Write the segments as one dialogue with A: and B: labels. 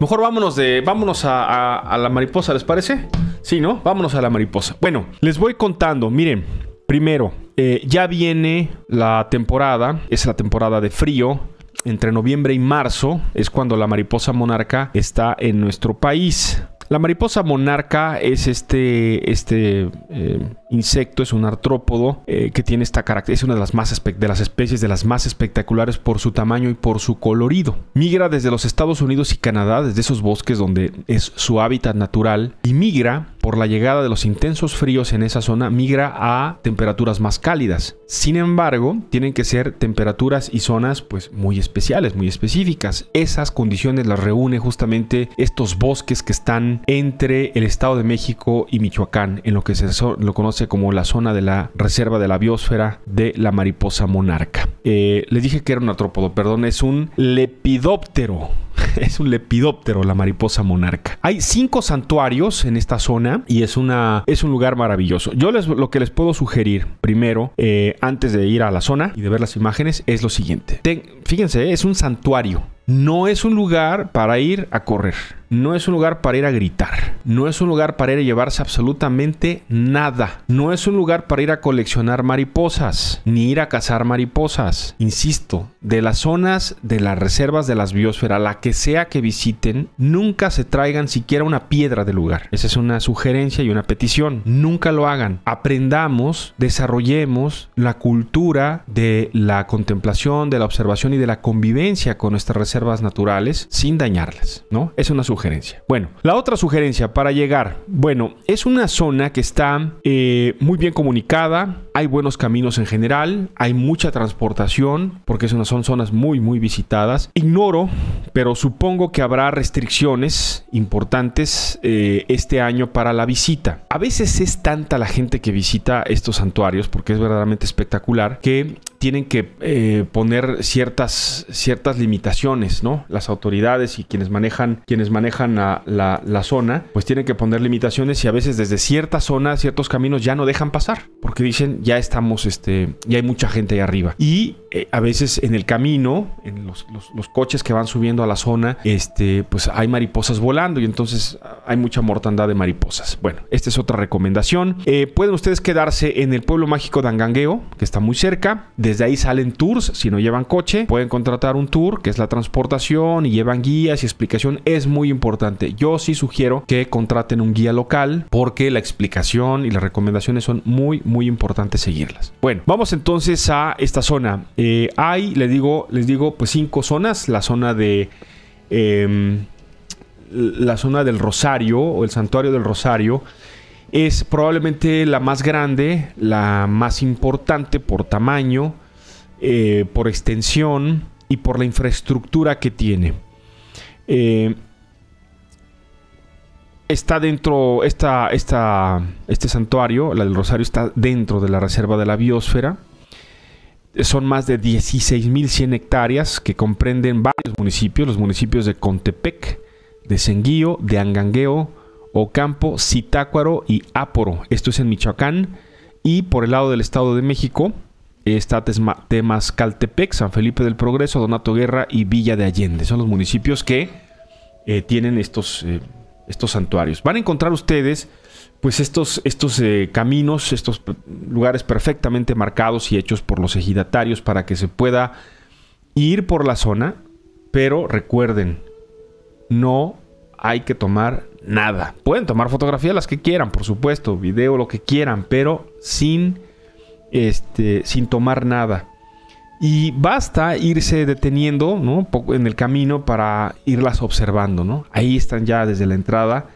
A: Mejor vámonos de. Vámonos a, la mariposa, ¿les parece? Sí, ¿no? Vámonos a la mariposa. Bueno, les voy contando. Miren, primero, eh, ya viene la temporada. Es la temporada de frío entre noviembre y marzo es cuando la mariposa monarca está en nuestro país. La mariposa monarca es este, este eh, insecto, es un artrópodo eh, que tiene esta característica, es una de las, más de las especies de las más espectaculares por su tamaño y por su colorido. Migra desde los Estados Unidos y Canadá, desde esos bosques donde es su hábitat natural, y migra por la llegada de los intensos fríos en esa zona migra a temperaturas más cálidas. Sin embargo, tienen que ser temperaturas y zonas pues muy especiales, muy específicas. Esas condiciones las reúne justamente estos bosques que están entre el Estado de México y Michoacán, en lo que se lo conoce como la zona de la reserva de la biosfera de la mariposa monarca. Le eh, les dije que era un artrópodo, perdón, es un lepidóptero. es un lepidóptero, la mariposa monarca. Hay cinco santuarios en esta zona y es, una, es un lugar maravilloso. Yo les, lo que les puedo sugerir primero, eh, antes de ir a la zona y de ver las imágenes, es lo siguiente. fíjense, es un santuario. No es un lugar para ir a correr no es un lugar para ir a gritar, no es un lugar para ir a llevarse absolutamente nada, no es un lugar para ir a coleccionar mariposas, ni ir a cazar mariposas. Insisto, de las zonas de las reservas de las biosferas, la que sea que visiten, nunca se traigan siquiera una piedra del lugar. Esa es una sugerencia y una petición. Nunca lo hagan. Aprendamos, desarrollemos la cultura de la contemplación, de la observación y de la convivencia con nuestras reservas naturales sin dañarlas, ¿no? Es una sugerencia bueno, la otra sugerencia para llegar, bueno, es una zona que está eh, muy bien comunicada, hay buenos caminos en general, hay mucha transportación, porque son, son zonas muy, muy visitadas. Ignoro, pero supongo que habrá restricciones importantes eh, este año para la visita. A veces es tanta la gente que visita estos santuarios, porque es verdaderamente espectacular, que tienen que eh, poner ciertas, ciertas limitaciones, ¿no? Las autoridades y quienes manejan, quienes manejan la, la, la, zona, pues tienen que poner limitaciones y a veces desde ciertas zonas, ciertos caminos ya no dejan pasar, porque dicen ya estamos, este, ya hay mucha gente ahí arriba. Y eh, a veces en el camino, en los, coches que van subiendo a la zona, este, pues hay mariposas volando y entonces hay mucha mortandad de mariposas. Bueno, esta es otra recomendación. Eh, pueden ustedes quedarse en el pueblo mágico de Angangueo, que está muy cerca. Desde ahí salen tours, si no llevan coche, pueden contratar un tour, que es la transportación, y llevan guías y explicación. Es muy importante. Yo sí sugiero que contraten un guía local porque la explicación y las recomendaciones son muy, muy importantes seguirlas. Bueno, vamos entonces a esta zona. Eh, hay, les digo, les digo, pues cinco zonas. La zona de. Em, la zona del Rosario o el Santuario del Rosario es probablemente la más grande, la más importante por tamaño, eh, por extensión y por la infraestructura que tiene. Eh, está dentro, este santuario, la del Rosario, está dentro de la reserva de la biosfera son más de 16.100 hectáreas que comprenden varios municipios, los municipios de Contepec, de Senguío, de Angangueo, Ocampo, Zitácuaro y Áporo. Esto es en Michoacán. Y por el lado del Estado de México está Temascaltepec, San Felipe del Progreso, Donato Guerra y Villa de Allende. Son los municipios que eh, tienen estos, eh, estos santuarios. Van a encontrar ustedes pues estos, estos eh, caminos, estos lugares perfectamente marcados y hechos por los ejidatarios para que se pueda ir por la zona, pero recuerden, no hay que tomar nada. Pueden tomar fotografías las que quieran, por supuesto, video, lo que quieran, pero sin, este, sin tomar nada. Y basta irse deteniendo ¿no? en el camino para irlas observando. Ahí están ya desde la entrada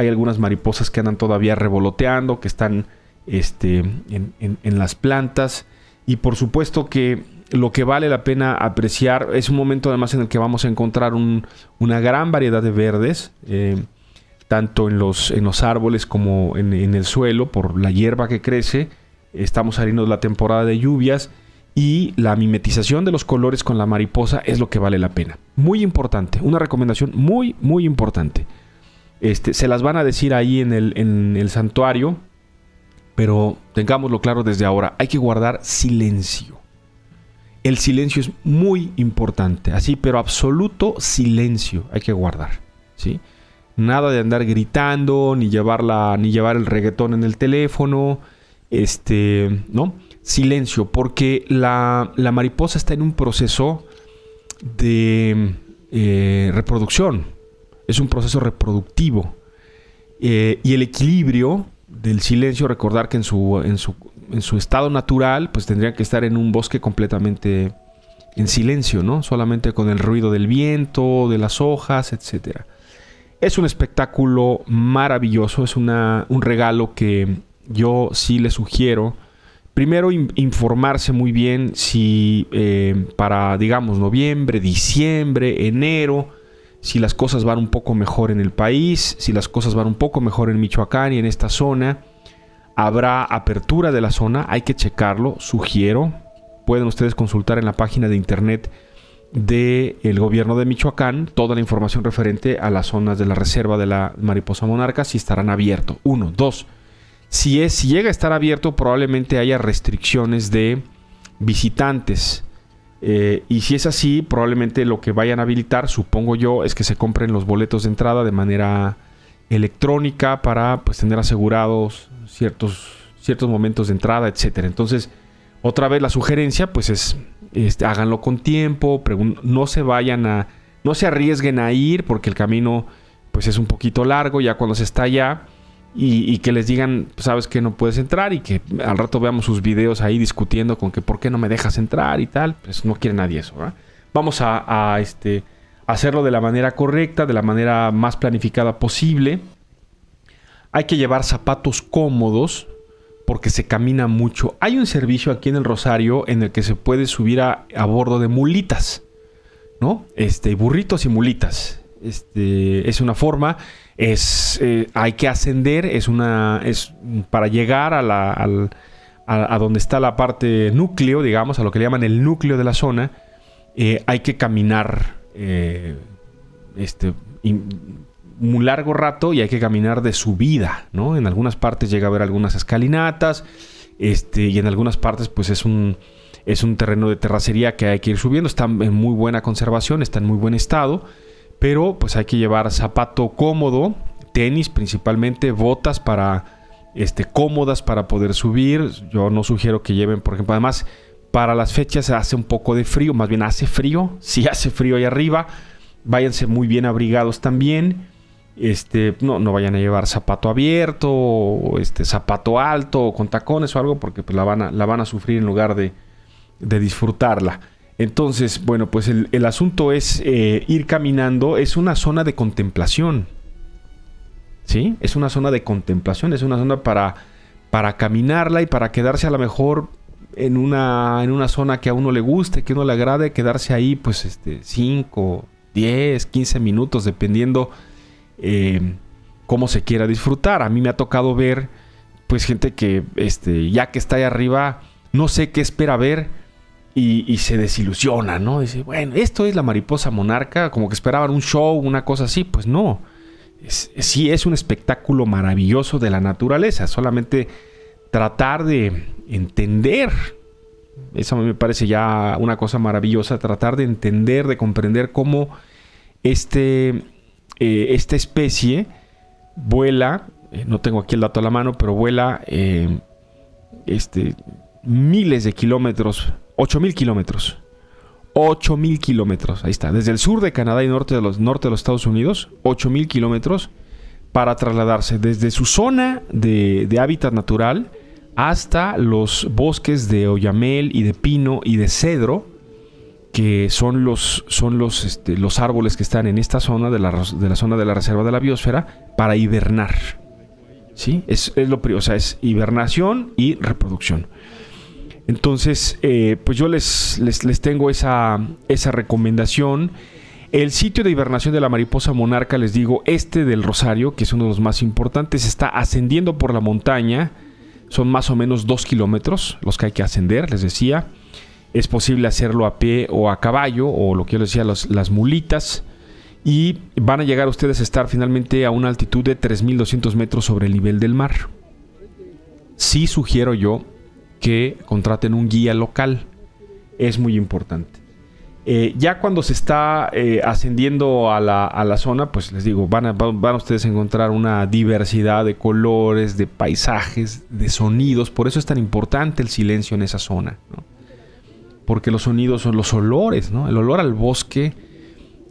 A: hay algunas mariposas que andan todavía revoloteando, que están este, en, las plantas. Y por supuesto que lo que vale la pena apreciar es un momento además en el que vamos a encontrar una gran variedad de verdes, eh, tanto en los, en los árboles como en, en, el suelo, por la hierba que crece. Estamos saliendo de la temporada de lluvias y la mimetización de los colores con la mariposa es lo que vale la pena. Muy importante, una recomendación muy, muy importante. Este, se las van a decir ahí en el, santuario, pero tengámoslo claro desde ahora, hay que guardar silencio. El silencio es muy importante, así, pero absoluto silencio hay que guardar, ¿sí? Nada de andar gritando, ni llevar, ni llevar el reggaetón en el teléfono, este, ¿no? Silencio, porque la, mariposa está en un proceso de eh, reproducción, es un proceso reproductivo. Eh, y el equilibrio del silencio, recordar que en su, en su, estado natural, pues tendrían que estar en un bosque completamente en silencio, ¿no? Solamente con el ruido del viento, de las hojas, etc. Es un espectáculo maravilloso, es un regalo que yo sí le sugiero. Primero, informarse muy bien si eh, para, digamos, noviembre, diciembre, enero, si las cosas van un poco mejor en el país, si las cosas van un poco mejor en Michoacán y en esta zona, habrá apertura de la zona, hay que checarlo, sugiero, pueden ustedes consultar en la página de internet del gobierno de Michoacán toda la información referente a las zonas de la reserva de la mariposa monarca, si estarán abiertos. Uno, dos, si, es, si llega a estar abierto probablemente haya restricciones de visitantes eh, y si es así, probablemente lo que vayan a habilitar, supongo yo, es que se compren los boletos de entrada de manera electrónica para pues, tener asegurados ciertos, ciertos momentos de entrada, etc. Entonces, otra vez la sugerencia, pues es, este, háganlo con tiempo, no se vayan a, no se arriesguen a ir porque el camino pues es un poquito largo, ya cuando se está allá y, que les digan, sabes que no puedes entrar y que al rato veamos sus videos ahí discutiendo con que por qué no me dejas entrar y tal. Pues no quiere nadie eso, Vamos a, este, hacerlo de la manera correcta, de la manera más planificada posible. Hay que llevar zapatos cómodos porque se camina mucho. Hay un servicio aquí en el Rosario en el que se puede subir a, a bordo de mulitas, ¿no? Este, burritos y mulitas. Este, es una forma, es, eh, hay que ascender, es una, para llegar a, la, a, donde está la parte núcleo, digamos, a lo que le llaman el núcleo de la zona, eh, hay que caminar eh, este, un largo rato y hay que caminar de subida, ¿no? En algunas partes llega a haber algunas escalinatas, este, y en algunas partes pues es un, es un terreno de terracería que hay que ir subiendo, está en muy buena conservación, está en muy buen estado pero pues hay que llevar zapato cómodo, tenis principalmente, botas para este cómodas para poder subir. Yo no sugiero que lleven, por ejemplo, además para las fechas hace un poco de frío, más bien hace frío, si hace frío ahí arriba, váyanse muy bien abrigados también. Este, no, no vayan a llevar zapato abierto, este, zapato alto, o con tacones o algo, porque pues, la, van a, la van a sufrir en lugar de, de disfrutarla. Entonces, bueno, pues el, asunto es eh, ir caminando, es una zona de contemplación. ¿Sí? Es una zona de contemplación, es una zona para, para caminarla y para quedarse a lo mejor en una, en una zona que a uno le guste, que a uno le agrade, quedarse ahí pues este, 5, 10, 15 minutos, dependiendo eh, cómo se quiera disfrutar. A mí me ha tocado ver pues gente que este, ya que está ahí arriba, no sé qué espera ver, y, se desilusiona, ¿no? Dice, bueno, esto es la mariposa monarca, como que esperaban un show, una cosa así, pues no. sí es un espectáculo maravilloso de la naturaleza, solamente tratar de entender, eso a mí me parece ya una cosa maravillosa, tratar de entender, de comprender cómo este, eh, esta especie vuela, eh, no tengo aquí el dato a la mano, pero vuela eh, este, miles de kilómetros 8.000 kilómetros. 8.000 kilómetros, ahí está. Desde el sur de Canadá y norte de los, norte de los Estados Unidos, 8.000 kilómetros para trasladarse desde su zona de, hábitat natural hasta los bosques de oyamel y de pino y de cedro, que son los, son los, este, los árboles que están en esta zona de la, zona de la reserva de la biosfera para hibernar. ¿Sí? Es, lo, o sea, es hibernación y reproducción. Entonces, eh, pues yo les, les, tengo esa, recomendación. El sitio de hibernación de la mariposa monarca, les digo, este del Rosario, que es uno de los más importantes, está ascendiendo por la montaña. Son más o menos dos kilómetros los que hay que ascender, les decía. Es posible hacerlo a pie o a caballo, o lo que yo les decía, las mulitas y van a llegar ustedes a estar finalmente a una altitud de 3.200 metros sobre el nivel del mar. Sí sugiero yo que contraten un guía local. Es muy importante. Eh, ya cuando se está eh, ascendiendo a la, zona, pues les digo, van a, van ustedes a encontrar una diversidad de colores, de paisajes, de sonidos. Por eso es tan importante el silencio en esa zona. Porque los sonidos son los olores, ¿no? El olor al bosque,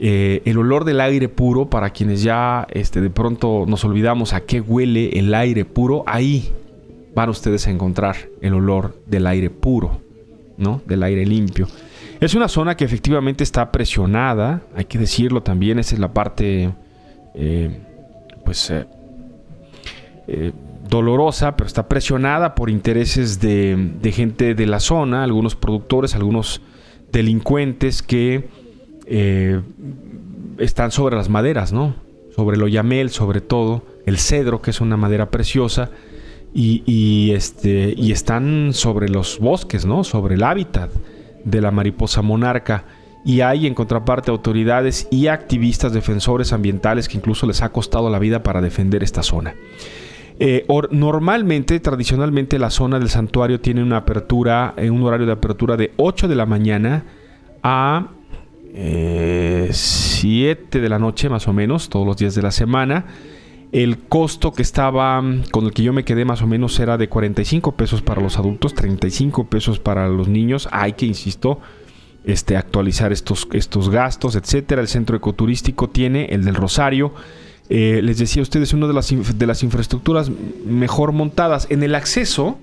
A: eh, el olor del aire puro, para quienes ya este, de pronto nos olvidamos a qué huele el aire puro, ahí, van ustedes a encontrar el olor del aire puro, ¿no? Del aire limpio. Es una zona que efectivamente está presionada, hay que decirlo también, esa es la parte, eh, pues, eh, eh, dolorosa, pero está presionada por intereses de, gente de la zona, algunos productores, algunos delincuentes que están sobre las maderas, ¿no? Sobre el oyamel, sobre todo, el cedro, que es una madera preciosa, este, y, están sobre los bosques, ¿no? Sobre el hábitat de la mariposa monarca. Y hay en contraparte autoridades y activistas defensores ambientales que incluso les ha costado la vida para defender esta zona. Eh, normalmente, tradicionalmente, la zona del santuario tiene una apertura, en eh, un horario de apertura de 8 de la mañana a 7 eh, de la noche, más o menos, todos los días de la semana. El costo que estaba, mm, con el que yo me quedé más o menos, era de 45 pesos para los adultos, 35 pesos para los niños. Hay que, insisto, este, actualizar estos, estos gastos, etcétera. El centro ecoturístico tiene el del Rosario. Eh, les decía a ustedes, una de las, de las infraestructuras mejor montadas. En el acceso,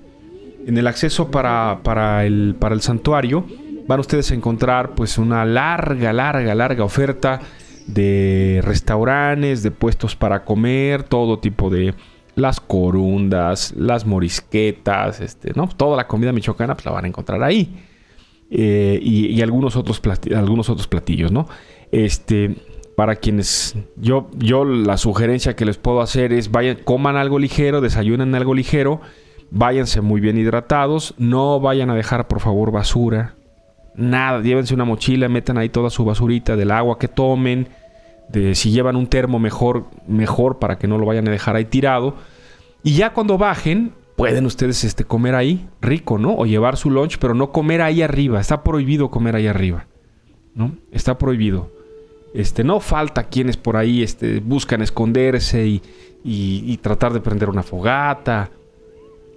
A: en el acceso para, el, para el santuario, van ustedes a encontrar pues una larga, larga, larga oferta de restaurantes, de puestos para comer, todo tipo de las corundas, las morisquetas, este, ¿no? Toda la comida michoacana pues, la van a encontrar ahí. Eh, y, algunos, otros platillos, algunos otros platillos, ¿no? Este, para quienes yo, yo la sugerencia que les puedo hacer es vayan, coman algo ligero, desayunen algo ligero, váyanse muy bien hidratados, no vayan a dejar por favor basura Nada, llévense una mochila, metan ahí toda su basurita del agua que tomen, de si llevan un termo mejor, mejor para que no lo vayan a dejar ahí tirado. Y ya cuando bajen, pueden ustedes este, comer ahí, rico, ¿no? O llevar su lunch, pero no comer ahí arriba. Está prohibido comer ahí arriba, ¿no? Está prohibido. Este, no falta quienes por ahí este, buscan esconderse y, y tratar de prender una fogata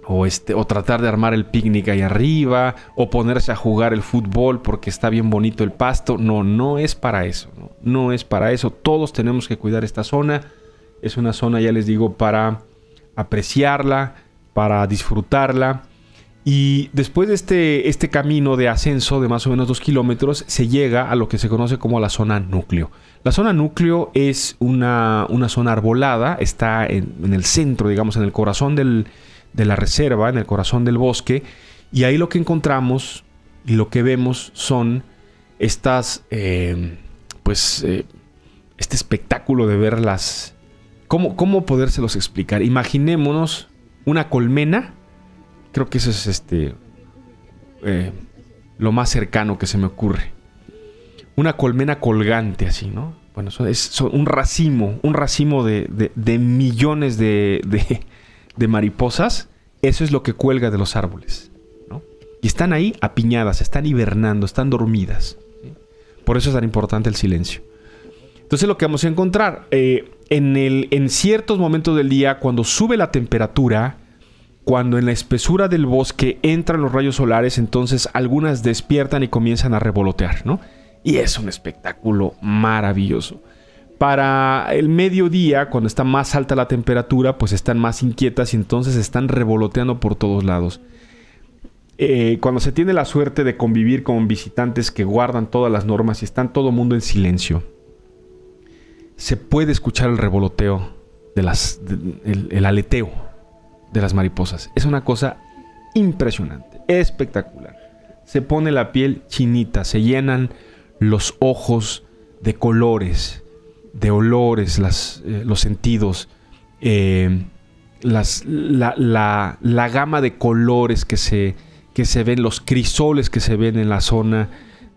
A: o, este, o tratar de armar el picnic ahí arriba, o ponerse a jugar el fútbol porque está bien bonito el pasto. No, no es para eso. No, es para eso. Todos tenemos que cuidar esta zona. Es una zona, ya les digo, para apreciarla, para disfrutarla. Y después de este, este camino de ascenso de más o menos dos kilómetros, se llega a lo que se conoce como la zona núcleo. La zona núcleo es una, zona arbolada, está en el centro, digamos, en el corazón del, de la reserva, en el corazón del bosque, y ahí lo que encontramos y lo que vemos son estas, eh, pues, eh, este espectáculo de verlas. ¿Cómo, ¿Cómo podérselos explicar? Imaginémonos una colmena, creo que eso es este, eh, lo más cercano que se me ocurre. Una colmena colgante así, ¿no? Bueno, es, un racimo, un racimo de, de, millones de de mariposas, eso es lo que cuelga de los árboles. Y están ahí apiñadas, están hibernando, están dormidas. Por eso es tan importante el silencio. Entonces lo que vamos a encontrar, eh, en, el, en ciertos momentos del día, cuando sube la temperatura, cuando en la espesura del bosque entran los rayos solares, entonces algunas despiertan y comienzan a revolotear, ¿no? Y es un espectáculo maravilloso para el mediodía, cuando está más alta la temperatura, pues están más inquietas y entonces están revoloteando por todos lados. Eh, cuando se tiene la suerte de convivir con visitantes que guardan todas las normas y están todo el mundo en silencio, se puede escuchar el revoloteo de las, el aleteo de las mariposas. Es una cosa impresionante, espectacular. Se pone la piel chinita, se llenan los ojos de colores de olores, eh, los sentidos, eh, la, gama de colores que se, que se ven, los crisoles que se ven en la zona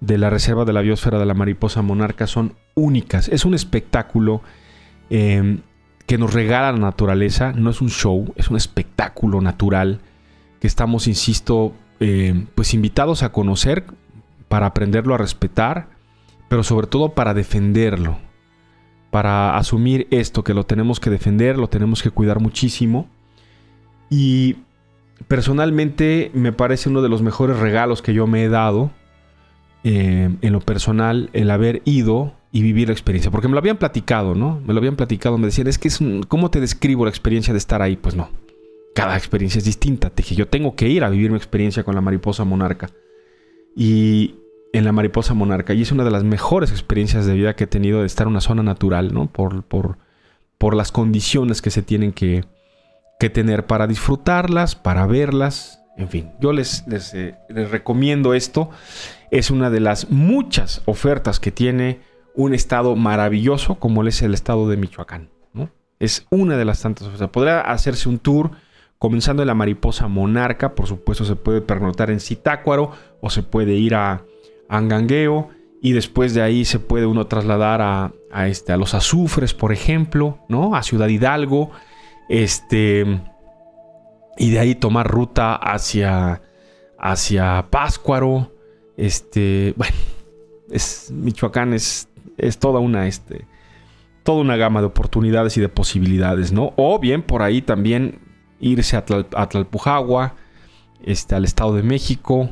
A: de la reserva de la biosfera de la mariposa monarca son únicas. Es un espectáculo eh, que nos regala la naturaleza, no es un show, es un espectáculo natural que estamos, insisto, pues invitados a conocer para aprenderlo a respetar, pero sobre todo para defenderlo para asumir esto, que lo tenemos que defender, lo tenemos que cuidar muchísimo. Y personalmente me parece uno de los mejores regalos que yo me he dado eh, en lo personal, el haber ido y vivir la experiencia. Porque me lo habían platicado, ¿no? Me lo habían platicado, me decían, es que es ¿cómo te describo la experiencia de estar ahí? Pues no, cada experiencia es distinta. Te dije, yo tengo que ir a vivir mi experiencia con la mariposa monarca. Y, en la mariposa monarca y es una de las mejores experiencias de vida que he tenido de estar en una zona natural, ¿no? Por, por, por las condiciones que se tienen que, que tener para disfrutarlas, para verlas, en fin, yo les, eh, les, recomiendo esto. Es una de las muchas ofertas que tiene un estado maravilloso como es el estado de Michoacán. ¿no? Es una de las tantas ofertas. Podría hacerse un tour comenzando en la Mariposa Monarca. Por supuesto, se puede pernotar en Zitácuaro o se puede ir a, angangueo y después de ahí se puede uno trasladar a, este, a los azufres, por ejemplo, ¿no? A Ciudad Hidalgo, este, y de ahí tomar ruta hacia, hacia Páscuaro, este, es, Michoacán es, es toda una, este, toda una gama de oportunidades y de posibilidades, ¿no? O bien por ahí también irse a, Tlalpujagua, este, al Estado de México,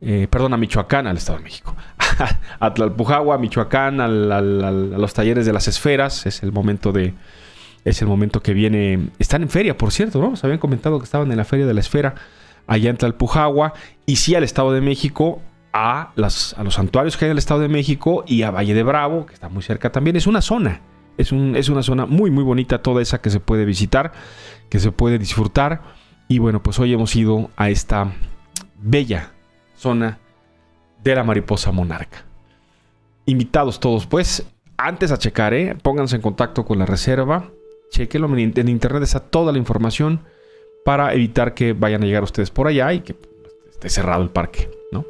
A: eh, perdón, a Michoacán, al Estado de México, a a Michoacán, a los talleres de las esferas, es el momento de... Es el momento que viene. Están en feria, por cierto, ¿no? Nos habían comentado que estaban en la feria de la esfera allá en Tlalpujagua y sí al Estado de México, a, los santuarios que hay en el Estado de México y a Valle de Bravo, que está muy cerca también. Es una zona, es, es una zona muy, muy bonita toda esa que se puede visitar, que se puede disfrutar. Y bueno, pues hoy hemos ido a esta bella zona de la mariposa monarca. Invitados todos, pues, antes a checar, ¿eh? pónganse en contacto con la reserva, chequenlo, en internet está toda la información para evitar que vayan a llegar ustedes por allá y que pues, esté cerrado el parque, ¿no?